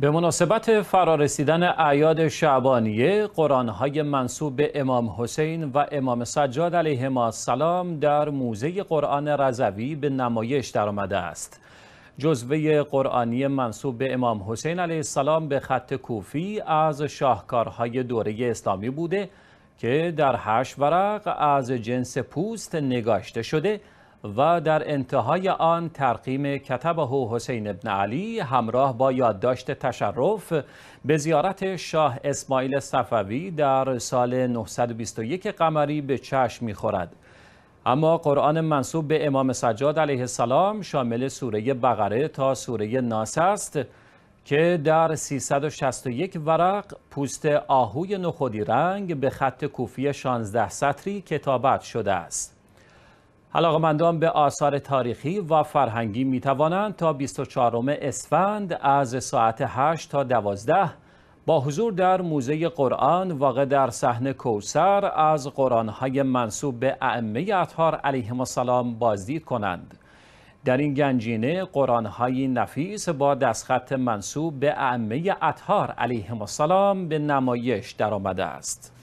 به مناسبت فرارسیدن اعیاد شعبانیه قرآنهای منصوب به امام حسین و امام سجاد ما السلام در موزه قرآن رضوی به نمایش درآمده است جزوه قرآنی منصوب به امام حسین علیه السلام به خط کوفی از شاهکارهای دوره اسلامی بوده که در هشت ورق از جنس پوست نگاشته شده و در انتهای آن ترقیم کتبه حسین ابن علی همراه با یادداشت تشرف به زیارت شاه اسماعیل صفوی در سال 921 قمری به چشم میخورد اما قرآن منصوب به امام سجاد علیه السلام شامل سوره بقره تا سوره ناس است که در 361 ورق پوست آهوی نخودی رنگ به خط کوفی 16 سطری کتابت شده است علاقمندان به آثار تاریخی و فرهنگی می توانند تا 24 اسفند از ساعت 8 تا 12 با حضور در موزه قرآن واقع در صحنه کوسر از قرآنهای منصوب به ائمه اطهار علیهم السلام بازدید کنند. در این گنجینه های نفیس با دستخط منصوب به ائمه اطهار علیهم السلام به نمایش درآمده است.